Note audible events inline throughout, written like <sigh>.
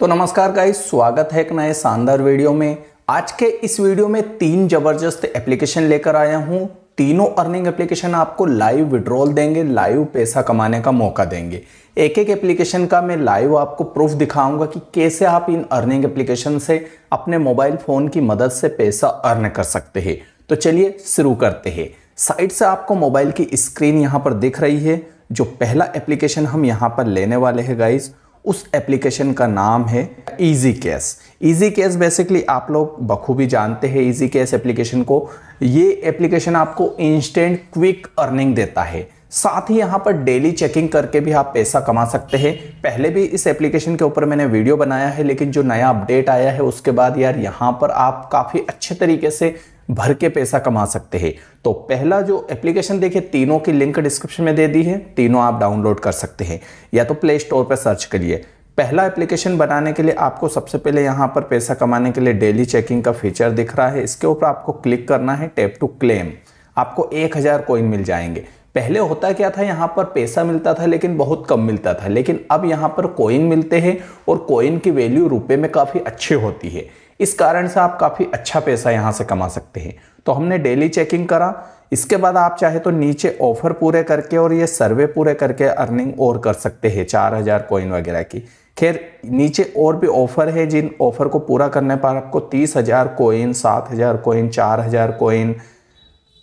तो नमस्कार का स्वागत है एक नए शानदार वीडियो में आज के इस वीडियो में तीन ज़बरदस्त एप्लीकेशन लेकर आया हूँ तीनों अर्निंग एप्लीकेशन आपको लाइव विड्रॉल देंगे लाइव पैसा कमाने का मौका देंगे एक एक एप्लीकेशन का मैं लाइव आपको प्रूफ दिखाऊंगा कि कैसे आप इन अर्निंग एप्लीकेशन से अपने मोबाइल फ़ोन की मदद से पैसा अर्न कर सकते हैं तो चलिए शुरू करते हैं साइड से आपको मोबाइल की स्क्रीन यहाँ पर दिख रही है जो पहला एप्लीकेशन हम यहाँ पर लेने वाले हैं गाइज़ उस एप्लीकेशन का नाम है easy cash easy cash basically आप लोग बखूबी जानते हैं ईजी कैश एप्लीकेशन को ये एप्लीकेशन आपको इंस्टेंट क्विक अर्निंग देता है साथ ही यहाँ पर डेली चेकिंग करके भी आप पैसा कमा सकते हैं पहले भी इस एप्लीकेशन के ऊपर मैंने वीडियो बनाया है लेकिन जो नया अपडेट आया है उसके बाद यार यहाँ पर आप काफ़ी अच्छे तरीके से भर के पैसा कमा सकते हैं तो पहला जो एप्लीकेशन देखिए तीनों की लिंक डिस्क्रिप्शन में दे दी है तीनों आप डाउनलोड कर सकते हैं या तो प्ले स्टोर पर सर्च करिए पहला एप्लीकेशन बनाने के लिए आपको सबसे पहले यहाँ पर पैसा कमाने के लिए डेली चेकिंग का फीचर दिख रहा है इसके ऊपर आपको क्लिक करना है टैप टू क्लेम आपको एक हज़ार कोइन मिल जाएंगे पहले होता क्या था यहाँ पर पैसा मिलता था लेकिन बहुत कम मिलता था लेकिन अब यहाँ पर कोइन मिलते हैं और कोइन की वैल्यू रुपये में काफ़ी अच्छी होती है इस कारण से आप काफ़ी अच्छा पैसा यहाँ से कमा सकते हैं तो हमने डेली चेकिंग करा इसके बाद आप चाहे तो नीचे ऑफर पूरे करके और ये सर्वे पूरे करके अर्निंग और कर सकते हैं चार हज़ार कोइन वगैरह की खैर नीचे और भी ऑफर है जिन ऑफर को पूरा करने पर आपको तीस हज़ार कोइन सात हज़ार कोइन चार हज़ार कोइन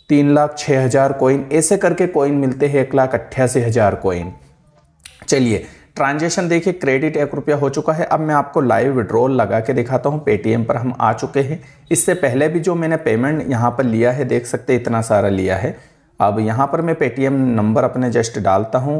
तीन लाख छः हज़ार कोइन ऐसे करके कोइन मिलते हैं एक लाख अट्ठासी हज़ार कोइन चलिए ट्रांजेक्शन देखिए क्रेडिट एक रुपया हो चुका है अब मैं आपको लाइव विड्रॉल लगा के दिखाता हूँ पेटीएम पर हम आ चुके हैं इससे पहले भी जो मैंने पेमेंट यहाँ पर लिया है देख सकते इतना सारा लिया है अब यहाँ पर मैं पेटीएम नंबर अपने जस्ट डालता हूँ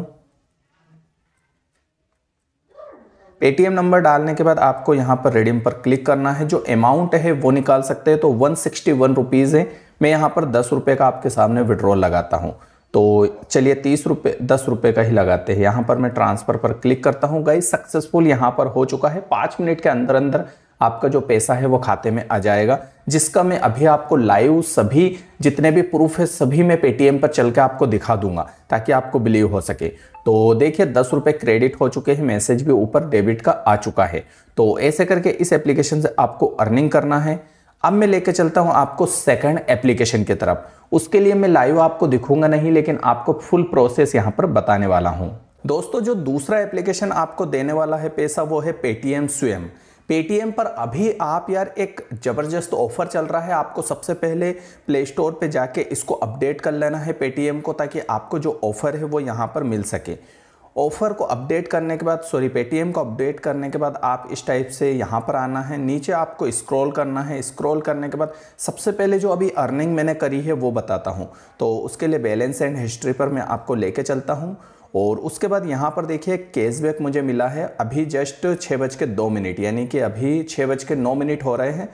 पेटीएम नंबर डालने के बाद आपको यहाँ पर रिडीम पर क्लिक करना है जो अमाउंट है वो निकाल सकते हैं तो वन सिक्सटी वन रुपीज़ है मैं यहाँ पर दस रुपये का आपके सामने विड्रॉल लगाता हूँ तो चलिए तीस रुपये दस रुपये का ही लगाते हैं यहाँ पर मैं ट्रांसफ़र पर क्लिक करता हूँ गाइस सक्सेसफुल यहाँ पर हो चुका है पाँच मिनट के अंदर अंदर आपका जो पैसा है वो खाते में आ जाएगा जिसका मैं अभी आपको लाइव सभी जितने भी प्रूफ है सभी मैं पेटीएम पर चल के आपको दिखा दूंगा ताकि आपको बिलीव हो सके तो देखिए दस रुपये क्रेडिट हो चुके हैं मैसेज भी ऊपर डेबिट का आ चुका है तो ऐसे करके इस एप्लीकेशन से आपको अर्निंग करना है अब मैं लेकर चलता हूं आपको सेकंड एप्लीकेशन की तरफ उसके लिए मैं लाइव आपको दिखूंगा नहीं लेकिन आपको फुल प्रोसेस यहां पर बताने वाला हूं दोस्तों जो दूसरा एप्लीकेशन आपको देने वाला है पैसा वो है पेटीएम स्वयं पेटीएम पर अभी आप यार एक ज़बरदस्त ऑफर चल रहा है आपको सबसे पहले प्ले स्टोर पर जाके इसको अपडेट कर लेना है पेटीएम को ताकि आपको जो ऑफ़र है वो यहाँ पर मिल सके ऑफ़र को अपडेट करने के बाद सॉरी पेटीएम को अपडेट करने के बाद आप इस टाइप से यहाँ पर आना है नीचे आपको स्क्रॉल करना है स्क्रॉल करने के बाद सबसे पहले जो अभी अर्निंग मैंने करी है वो बताता हूँ तो उसके लिए बैलेंस एंड हिस्ट्री पर मैं आपको लेके चलता हूँ और उसके बाद यहाँ पर देखिए कैशबैक मुझे मिला है अभी जस्ट छः बज के दो मिनट यानी कि अभी छः बज के नौ मिनट हो रहे हैं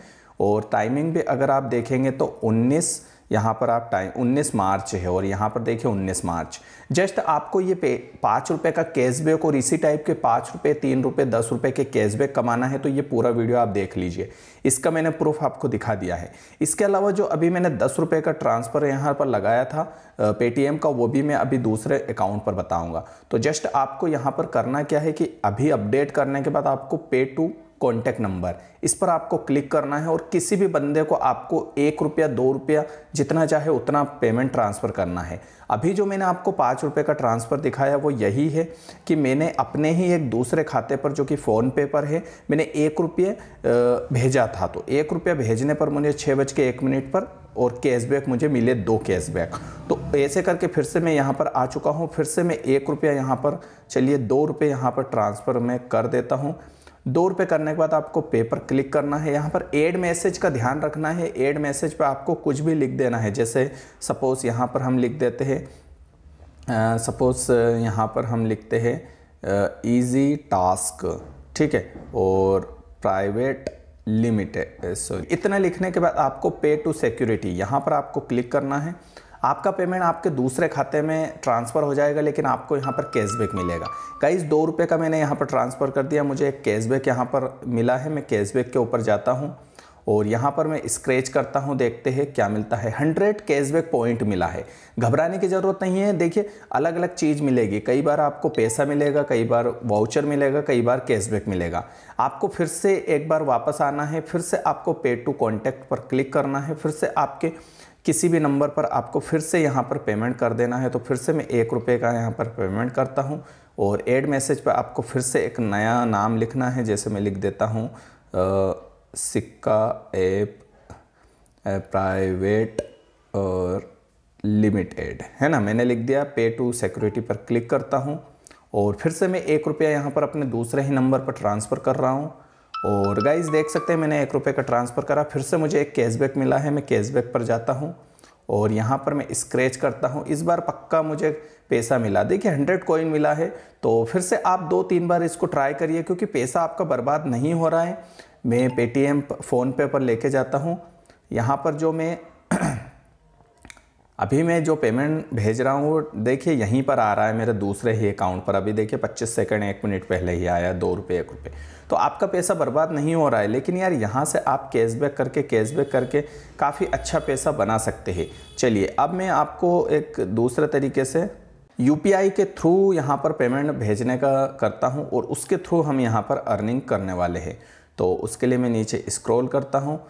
और टाइमिंग भी अगर आप देखेंगे तो उन्नीस यहाँ पर आप टाइम 19 मार्च है और यहाँ पर देखिए 19 मार्च जस्ट आपको ये पे पाँच रुपये का कैशबैक और इसी टाइप के पाँच रुपये तीन रुपये दस रुपये के कैशबैक कमाना है तो ये पूरा वीडियो आप देख लीजिए इसका मैंने प्रूफ आपको दिखा दिया है इसके अलावा जो अभी मैंने दस रुपये का ट्रांसफ़र यहाँ पर लगाया था पेटीएम का वो भी मैं अभी दूसरे अकाउंट पर बताऊँगा तो जस्ट आपको यहाँ पर करना क्या है कि अभी अपडेट करने के बाद आपको पे टू कॉन्टैक्ट नंबर इस पर आपको क्लिक करना है और किसी भी बंदे को आपको एक रुपया दो रुपया जितना चाहे उतना पेमेंट ट्रांसफ़र करना है अभी जो मैंने आपको पाँच रुपये का ट्रांसफ़र दिखाया वो यही है कि मैंने अपने ही एक दूसरे खाते पर जो कि फ़ोनपे पर है मैंने एक रुपये भेजा था तो एक रुपया भेजने पर मुझे छः बज के एक मिनट पर और कैशबैक मुझे मिले दो कैशबैक तो ऐसे करके फिर से मैं यहाँ पर आ चुका हूँ फिर से मैं एक रुपया यहाँ पर चलिए दो रुपये यहाँ पर ट्रांसफ़र मैं कर देता हूँ दो रुपये करने के बाद आपको पेपर क्लिक करना है यहाँ पर एड मैसेज का ध्यान रखना है एड मैसेज पर आपको कुछ भी लिख देना है जैसे सपोज़ यहाँ पर हम लिख देते हैं सपोज़ यहाँ पर हम लिखते हैं ईजी टास्क ठीक है और प्राइवेट लिमिटेड सॉरी इतना लिखने के बाद आपको पे टू सिक्योरिटी यहाँ पर आपको क्लिक करना है आपका पेमेंट आपके दूसरे खाते में ट्रांसफ़र हो जाएगा लेकिन आपको यहाँ पर कैशबैक मिलेगा कई दो रुपये का मैंने यहाँ पर ट्रांसफ़र कर दिया मुझे एक कैशबैक यहाँ पर मिला है मैं कैशबैक के ऊपर जाता हूँ और यहाँ पर मैं स्क्रैच करता हूँ देखते हैं क्या मिलता है हंड्रेड कैशबैक पॉइंट मिला है घबराने की ज़रूरत नहीं है देखिए अलग अलग चीज़ मिलेगी कई बार आपको पैसा मिलेगा कई बार वाउचर मिलेगा कई बार कैशबैक मिलेगा आपको फिर से एक बार वापस आना है फिर से आपको पे टू कॉन्टैक्ट पर क्लिक करना है फिर से आपके किसी भी नंबर पर आपको फिर से यहाँ पर पेमेंट कर देना है तो फिर से मैं एक रुपये का यहाँ पर पेमेंट करता हूँ और एड मैसेज पर आपको फिर से एक नया नाम लिखना है जैसे मैं लिख देता हूँ सिक्का एप प्राइवेट और लिमिटेड है ना मैंने लिख दिया पे टू सिक्योरिटी पर क्लिक करता हूँ और फिर से मैं एक रुपया यहाँ पर अपने दूसरे ही नंबर पर ट्रांसफ़र कर रहा हूँ और गाइज़ देख सकते हैं मैंने एक रुपये का ट्रांसफ़र करा फिर से मुझे एक कैशबैक मिला है मैं कैशबैक पर जाता हूँ और यहाँ पर मैं स्क्रैच करता हूँ इस बार पक्का मुझे पैसा मिला देखिए हंड्रेड कॉइन मिला है तो फिर से आप दो तीन बार इसको ट्राई करिए क्योंकि पैसा आपका बर्बाद नहीं हो रहा है मैं पेटीएम फ़ोनपे पर लेके जाता हूँ यहाँ पर जो मैं अभी मैं जो पेमेंट भेज रहा हूँ वो देखिए यहीं पर आ रहा है मेरे दूसरे ही अकाउंट पर अभी देखिए 25 सेकंड एक मिनट पहले ही आया दो रुपये एक रुपये तो आपका पैसा बर्बाद नहीं हो रहा है लेकिन यार यहाँ से आप कैशबैक करके कैशबैक करके काफ़ी अच्छा पैसा बना सकते हैं चलिए अब मैं आपको एक दूसरे तरीके से यू के थ्रू यहाँ पर पेमेंट भेजने का करता हूँ और उसके थ्रू हम यहाँ पर अर्निंग करने वाले हैं तो उसके लिए मैं नीचे स्क्रॉल करता हूँ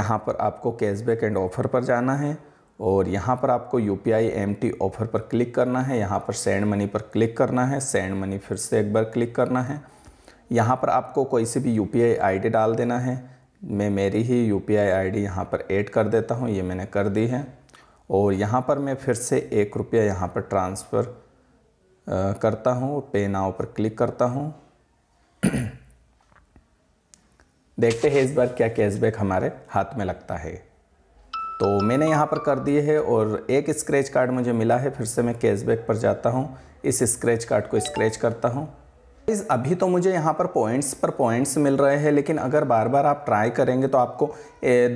यहाँ पर आपको कैशबैक एंड ऑफ़र पर जाना है और यहाँ पर आपको U P I M T offer पर क्लिक करना है यहाँ पर सेंड मनी पर क्लिक करना है सेंड मनी फिर से एक बार क्लिक करना है यहाँ पर आपको कोई सी भी U P I I D डाल देना है मैं मेरी ही U P I I D यहाँ पर ऐड कर देता हूँ ये मैंने कर दी है और यहाँ पर मैं फिर से एक रुपया यहाँ पर ट्रांसफ़र करता हूँ पे नाव पर क्लिक करता हूँ <clears throat> देखते हैं इस बार क्या कैशबैक हमारे हाथ में लगता है तो मैंने यहाँ पर कर दिए है और एक स्क्रैच कार्ड मुझे मिला है फिर से मैं कैशबैक पर जाता हूँ इस स्क्रैच कार्ड को स्क्रैच करता हूँ इस अभी तो मुझे यहाँ पर पॉइंट्स पर पॉइंट्स मिल रहे हैं लेकिन अगर बार बार आप ट्राई करेंगे तो आपको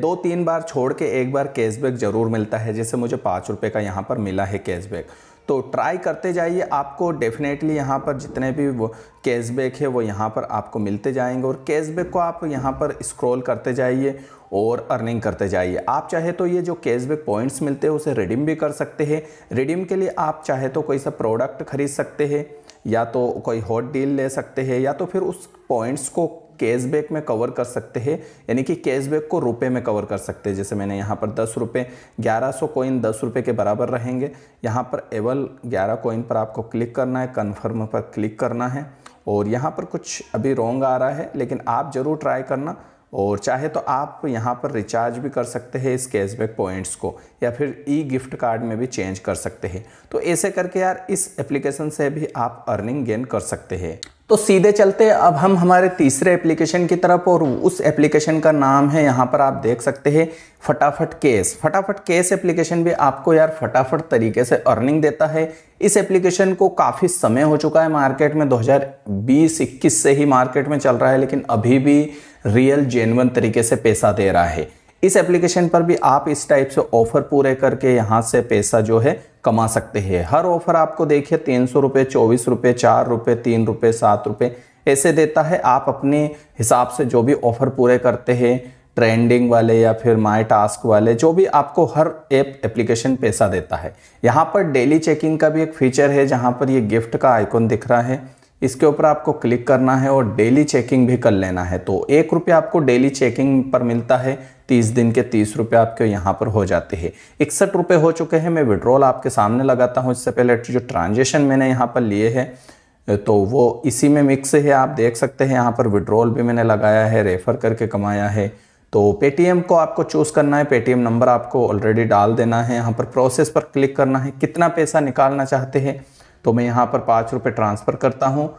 दो तीन बार छोड़ के एक बार कैशबैक ज़रूर मिलता है जैसे मुझे पाँच रुपये का यहाँ पर मिला है कैशबैक तो ट्राई करते जाइए आपको डेफिनेटली यहाँ पर जितने भी वो कैशबैक है वो यहाँ पर आपको मिलते जाएंगे और कैशबैक को आप यहाँ पर स्क्रॉल करते जाइए और अर्निंग करते जाइए आप चाहे तो ये जो कैशबैक पॉइंट्स मिलते हैं उसे रिडीम भी कर सकते हैं रिडीम के लिए आप चाहे तो कोई सा प्रोडक्ट खरीद सकते हैं या तो कोई हॉट डील ले सकते हैं या तो फिर उस पॉइंट्स को कैशबैक में कवर कर सकते हैं यानी कि कैशबैक को रुपए में कवर कर सकते हैं जैसे मैंने यहाँ पर दस रुपये ग्यारह सौ कॉइन दस रुपये के बराबर रहेंगे यहाँ पर एवल ग्यारह कॉइन पर आपको क्लिक करना है कन्फर्म पर क्लिक करना है और यहाँ पर कुछ अभी रोंग आ रहा है लेकिन आप ज़रूर ट्राई करना और चाहे तो आप यहाँ पर रिचार्ज भी कर सकते हैं इस कैशबैक पॉइंट्स को या फिर ई गिफ्ट कार्ड में भी चेंज कर सकते हैं तो ऐसे करके यार इस एप्लीकेशन से भी आप अर्निंग गेन कर सकते हैं तो सीधे चलते अब हम हमारे तीसरे एप्लीकेशन की तरफ और उस एप्लीकेशन का नाम है यहाँ पर आप देख सकते हैं फटाफट केस फटाफट केस एप्लीकेशन भी आपको यार फटाफट तरीके से अर्निंग देता है इस एप्लीकेशन को काफ़ी समय हो चुका है मार्केट में 2020-21 से ही मार्केट में चल रहा है लेकिन अभी भी रियल जेनवन तरीके से पैसा दे रहा है इस एप्लीकेशन पर भी आप इस टाइप से ऑफर पूरे करके यहाँ से पैसा जो है कमा सकते हैं हर ऑफर आपको देखिए तीन सौ रुपये चौबीस रुपये चार रुपये तीन रुपये सात रुपये ऐसे देता है आप अपने हिसाब से जो भी ऑफर पूरे करते हैं ट्रेंडिंग वाले या फिर माई टास्क वाले जो भी आपको हर ऐप एप्लीकेशन पैसा देता है यहाँ पर डेली चेकिंग का भी एक फीचर है जहाँ पर ये गिफ्ट का आइकॉन दिख रहा है इसके ऊपर आपको क्लिक करना है और डेली चेकिंग भी कर लेना है तो एक रुपया आपको डेली चेकिंग पर मिलता है तीस दिन के तीस रुपये आपके यहाँ पर हो जाते हैं इकसठ रुपये हो चुके हैं मैं विड्रॉल आपके सामने लगाता हूँ इससे पहले जो ट्रांजेक्शन मैंने यहाँ पर लिए है तो वो इसी में मिक्स है आप देख सकते हैं यहाँ पर विड्रॉल भी मैंने लगाया है रेफ़र करके कमाया है तो पेटीएम को आपको चूज़ करना है पेटीएम नंबर आपको ऑलरेडी डाल देना है यहाँ पर प्रोसेस पर क्लिक करना है कितना पैसा निकालना चाहते हैं तो मैं यहाँ पर पाँच रुपये ट्रांसफ़र करता हूँ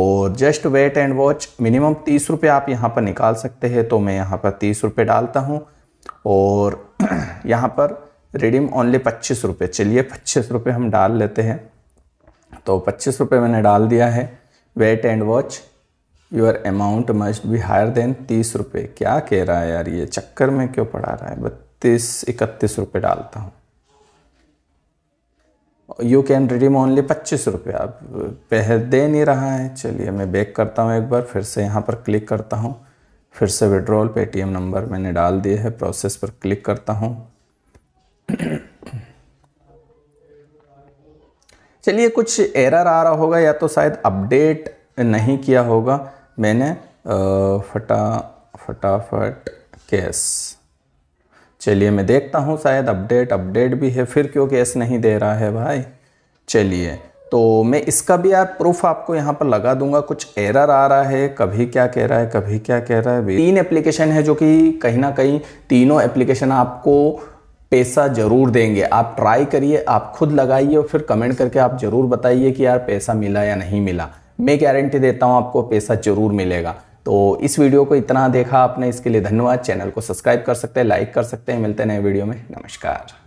और just wait and watch minimum तीस रुपये आप यहाँ पर निकाल सकते हैं तो मैं यहाँ पर तीस रुपये डालता हूँ और <clears throat> यहाँ पर रिडीम ओनली पच्चीस रुपये चलिए पच्चीस रुपये हम डाल लेते हैं तो पच्चीस रुपये मैंने डाल दिया है wait and watch your amount must be higher than तीस रुपये क्या कह रहा है यार ये चक्कर में क्यों पड़ा रहा है बत्तीस इकतीस रुपये डालता हूँ यू कैन रिडीम ओनली पच्चीस रुपये आप पह दे नहीं रहा है चलिए मैं बैक करता हूँ एक बार फिर से यहाँ पर क्लिक करता हूँ फिर से विड्रॉल पेटीएम नंबर मैंने डाल दिए है प्रोसेस पर क्लिक करता हूँ चलिए कुछ एरर आ रहा होगा या तो शायद अपडेट नहीं किया होगा मैंने फटा फटाफट कैश चलिए मैं देखता हूँ शायद अपडेट अपडेट भी है फिर क्यों कैस नहीं दे रहा है भाई चलिए तो मैं इसका भी यार प्रूफ आपको यहाँ पर लगा दूंगा कुछ एरर आ रहा है कभी क्या कह रहा है कभी क्या कह रहा है तीन एप्लीकेशन है जो कि कहीं ना कहीं तीनों एप्लीकेशन आपको पैसा ज़रूर देंगे आप ट्राई करिए आप खुद लगाइए और फिर कमेंट करके आप ज़रूर बताइए कि यार पैसा मिला या नहीं मिला मैं गारंटी देता हूँ आपको पैसा ज़रूर मिलेगा तो इस वीडियो को इतना देखा आपने इसके लिए धन्यवाद चैनल को सब्सक्राइब कर सकते हैं लाइक कर सकते हैं मिलते नए वीडियो में नमस्कार